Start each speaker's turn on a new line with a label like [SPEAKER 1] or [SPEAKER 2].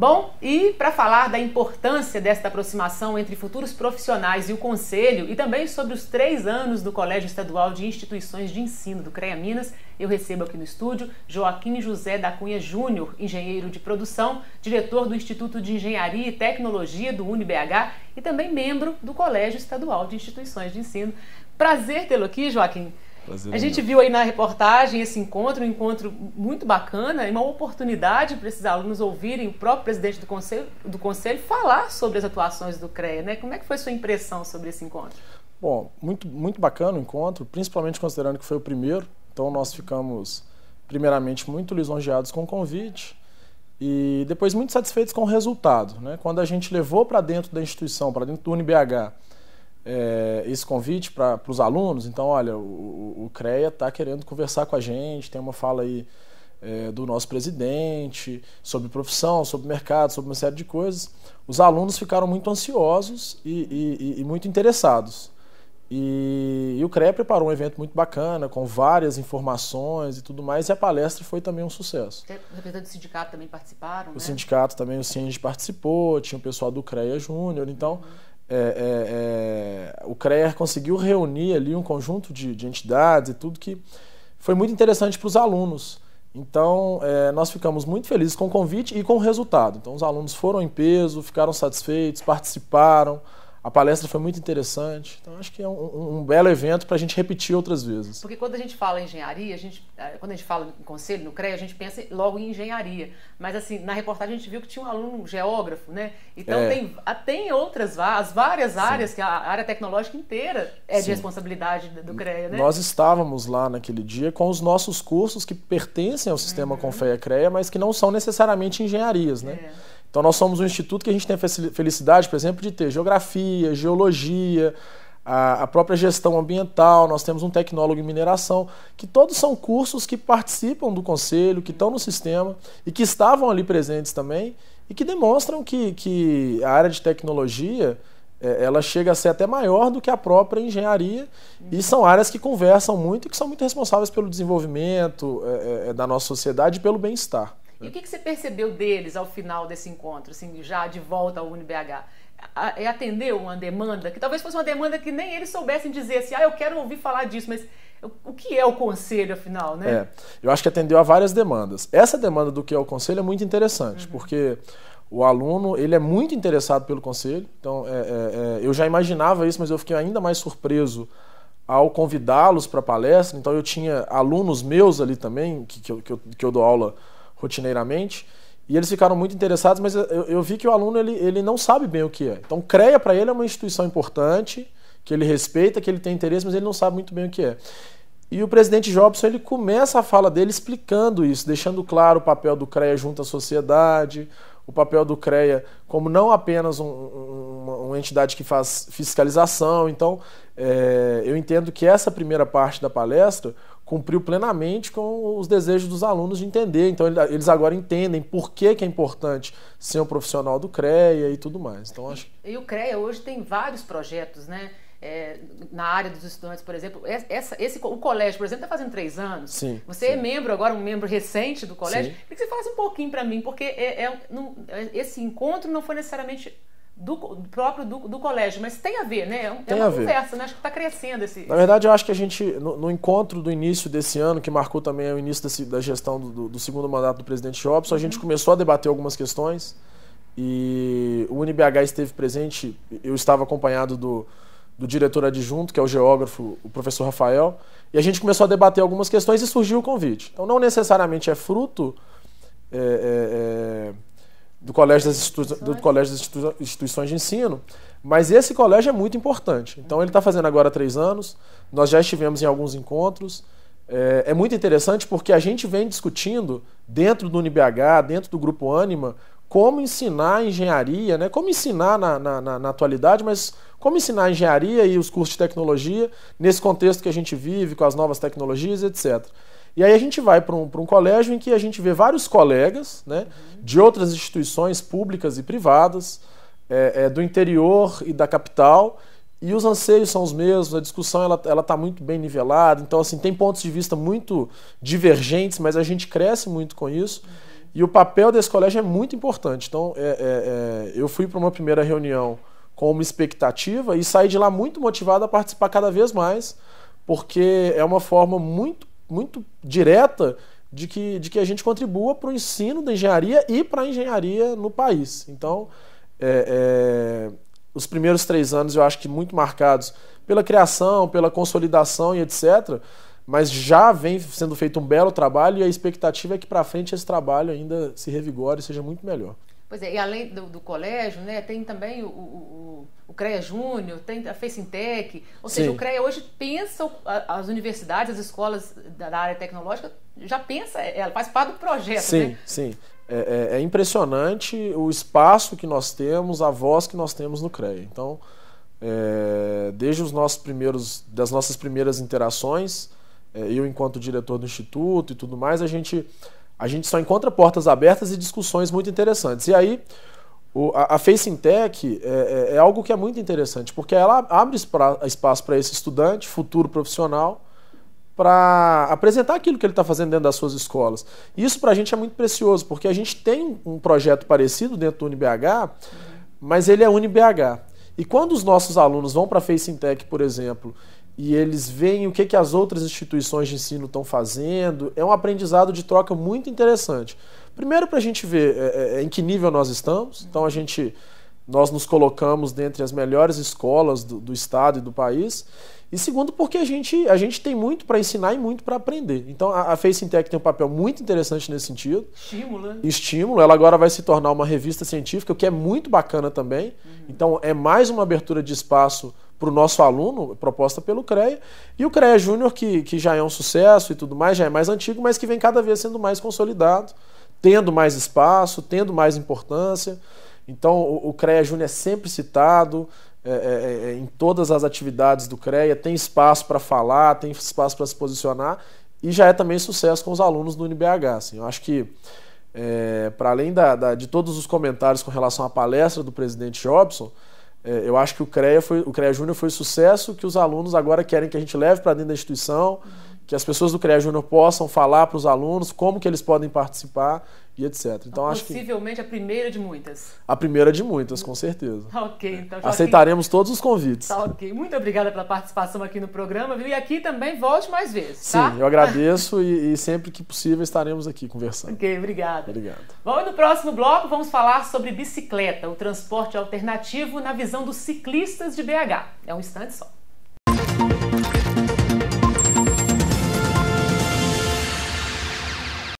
[SPEAKER 1] Bom, e para falar da importância desta aproximação entre futuros profissionais e o Conselho, e também sobre os três anos do Colégio Estadual de Instituições de Ensino do CREA Minas, eu recebo aqui no estúdio Joaquim José da Cunha Júnior, engenheiro de produção, diretor do Instituto de Engenharia e Tecnologia do UniBH e também membro do Colégio Estadual de Instituições de Ensino. Prazer tê-lo aqui, Joaquim. Fazendo a é gente viu aí na reportagem esse encontro, um encontro muito bacana e uma oportunidade para esses alunos ouvirem o próprio presidente do conselho, do conselho falar sobre as atuações do CREA, né? Como é que foi sua impressão sobre esse encontro?
[SPEAKER 2] Bom, muito, muito bacana o encontro, principalmente considerando que foi o primeiro, então nós ficamos primeiramente muito lisonjeados com o convite e depois muito satisfeitos com o resultado. Né? Quando a gente levou para dentro da instituição, para dentro do UNBH, é, esse convite para os alunos. Então, olha, o, o CREA está querendo conversar com a gente, tem uma fala aí é, do nosso presidente sobre profissão, sobre mercado, sobre uma série de coisas. Os alunos ficaram muito ansiosos e, e, e muito interessados. E, e, o CREA preparou um evento muito bacana, com várias informações e tudo mais, e a palestra foi também um sucesso.
[SPEAKER 1] O representantes do sindicato também
[SPEAKER 2] participaram? O né? sindicato também, o CIND participou, tinha o pessoal do CREA Júnior, então. Uhum é, é, é, o CREER conseguiu reunir ali um conjunto de, de entidades e tudo que foi muito interessante para os alunos. Então, é, nós ficamos muito felizes com o convite e com o resultado. Então, os alunos foram em peso, ficaram satisfeitos, participaram. A palestra foi muito interessante. Então, acho que é um, um belo evento para a gente repetir outras vezes. Porque quando
[SPEAKER 1] a gente fala em engenharia, a gente, eh, quando a gente fala em conselho, no CREA, a gente pensa logo em engenharia. Mas, assim, na reportagem a gente viu que tinha um aluno geógrafo, né? Então, é. tem, ah, tem outras, as várias áreas, que a área tecnológica inteira é Sim. de responsabilidade do CREA, né? Nós
[SPEAKER 2] estávamos lá naquele dia com os nossos cursos que pertencem ao sistema uhum. crea mas que não são necessariamente engenharias, né? É. Então, nós somos um instituto que a gente tem a felicidade, por exemplo, de ter geografia, geologia, a, própria gestão ambiental, nós temos um tecnólogo em mineração, que todos são cursos que participam do conselho, que estão no sistema e que estavam ali presentes também e que demonstram que, que a área de tecnologia é, ela chega a ser até maior do que a própria engenharia e são áreas que conversam muito e que são muito responsáveis pelo desenvolvimento é, é, da nossa sociedade e pelo bem-estar.
[SPEAKER 1] E o é. que, que você percebeu deles ao final desse encontro, assim, já de volta ao UniBH? É atendeu uma demanda, que talvez fosse uma demanda que nem eles soubessem dizer assim, ah, eu quero ouvir falar disso, mas o que é o conselho, afinal, né? É,
[SPEAKER 2] eu acho que atendeu a várias demandas. Essa demanda do que é o conselho é muito interessante, uhum. porque o aluno ele é muito interessado pelo conselho, então é, é, é eu já imaginava isso, mas eu fiquei ainda mais surpreso ao convidá-los para palestra, então eu tinha alunos meus ali também, que, que, eu, que eu dou aula rotineiramente. E eles ficaram muito interessados, mas eu, eu vi que o aluno ele, ele não sabe bem o que é. Então, CREA para ele é uma instituição importante, que ele respeita, que ele tem interesse, mas ele não sabe muito bem o que é. E o presidente Jobson ele começa a fala dele explicando isso, deixando claro o papel do CREA junto à sociedade, o papel do CREA como não apenas um, uma, uma, entidade que faz fiscalização. Então, é, eu entendo que essa primeira parte da palestra cumpriu plenamente com os desejos dos alunos de entender. Então, eles agora entendem por que, que é importante ser um profissional do CREA e tudo mais. Então, acho...
[SPEAKER 1] E o CREA hoje tem vários projetos, né? É, na área dos estudantes, por exemplo, essa, esse, o colégio, por exemplo, está fazendo três anos. Sim, você sim. é membro agora, um membro recente do colégio. Queria que você falasse um pouquinho para mim, porque é, é, não, esse encontro não foi necessariamente do, do próprio do, do, colégio, mas tem a ver, né? É, é tem uma conversa, né? Acho que está crescendo esse. Na
[SPEAKER 2] verdade, eu acho que a gente, no, no, encontro do início desse ano, que marcou também o início desse, da gestão do, do, segundo mandato do presidente Jobson, uhum. a gente uhum. começou a debater algumas questões e o UNBH esteve presente. Eu estava acompanhado do, do diretor adjunto, que é o geógrafo, o professor Rafael, e a gente começou a debater algumas questões e surgiu o convite. Então, não necessariamente é fruto. É, é, é do Colégio das, do colégio das Instituições de Ensino, mas esse colégio é muito importante. Então, ele está fazendo agora três anos, nós já estivemos em alguns encontros. É, é, muito interessante porque a gente vem discutindo, dentro do UniBH, dentro do Grupo Anima, como ensinar engenharia, né? como ensinar na, na, na, na atualidade, mas como ensinar engenharia e os cursos de tecnologia nesse contexto que a gente vive, com as novas tecnologias, etc. E aí a gente vai para um, um colégio em que a gente vê vários colegas né, uhum. de outras instituições públicas e privadas, é, é, do interior e da capital, e os anseios são os mesmos, a discussão ela ela está muito bem nivelada, então assim tem pontos de vista muito divergentes, mas a gente cresce muito com isso. Uhum. E o papel desse colégio é muito importante. Então é, é, é eu fui para uma primeira reunião com uma expectativa e saí de lá muito motivado a participar cada vez mais, porque é uma forma muito muito direta de que, de que a gente contribua para o ensino da engenharia e para a engenharia no país. Então, é, é, os primeiros três anos eu acho que muito marcados pela criação, pela consolidação e etc. Mas já vem sendo feito um belo trabalho e a expectativa é que para frente esse trabalho ainda se revigore e seja muito melhor.
[SPEAKER 1] Pois é, e além do, do colégio, né, tem também o, o o CREA Júnior, tem a Facintec. Ou seja, o CREA hoje pensa as universidades, as escolas da área tecnológica, já pensa, é, ela faz parte do projeto. Sim, né?
[SPEAKER 2] sim. É, é, é, impressionante o espaço que nós temos, a voz que nós temos no CREA. Então, é, desde os nossos primeiros, das nossas primeiras interações, é, eu enquanto diretor do instituto e tudo mais, a gente, a gente só encontra portas abertas e discussões muito interessantes. E aí, o, a, a é, é, é, algo que é muito interessante, porque ela abre espaço para esse estudante, futuro profissional, para apresentar aquilo que ele está fazendo dentro das suas escolas. Isso para a gente é muito precioso, porque a gente tem um projeto parecido dentro do UniBH, mas ele é UniBH. E quando os nossos alunos vão para a Facingtech, por exemplo, e eles veem o que, que as outras instituições de ensino estão fazendo. É um aprendizado de troca muito interessante. Primeiro, para a gente ver é, é, é, em que nível nós estamos. Então, a gente, nós nos colocamos dentre as melhores escolas do, do estado e do país. E segundo, porque a gente, a gente tem muito para ensinar e muito para aprender. Então, a, a Tech tem um papel muito interessante nesse sentido. Estímulo, né? Estímulo. Ela agora vai se tornar uma revista científica, o que é muito bacana também. Uhum. Então, é mais uma abertura de espaço para o nosso aluno, proposta pelo CREA, e o CREA Júnior, que, que já é um sucesso e tudo mais, já é mais antigo, mas que vem cada vez sendo mais consolidado, tendo mais espaço, tendo mais importância. Então, o, o CREA Júnior é sempre citado é, é, é em todas as atividades do CREA, tem espaço para falar, tem espaço para se posicionar, e já é também sucesso com os alunos do UNBH. Assim, eu acho que, é, para além da, da, de todos os comentários com relação à palestra do presidente Jobson, é, eu acho que o CREA, foi, o CREA Júnior foi um sucesso que os alunos agora querem que a gente leve para dentro da instituição. Uhum que as pessoas do CREA Júnior possam falar para os alunos como que eles podem participar e etc. Então, acho
[SPEAKER 1] Possivelmente a primeira de muitas.
[SPEAKER 2] A primeira de muitas, com certeza.
[SPEAKER 1] ok, então Aceitaremos
[SPEAKER 2] todos os convites. Tá,
[SPEAKER 1] ok. Muito obrigada pela participação aqui no programa, viu? E aqui também volte mais vezes. Tá?
[SPEAKER 2] Sim, eu agradeço e, e, sempre que possível estaremos aqui conversando. Ok, obrigada. Obrigado.
[SPEAKER 1] Bom, e no próximo bloco vamos falar sobre bicicleta, o transporte alternativo na visão dos ciclistas de BH. É um instante só.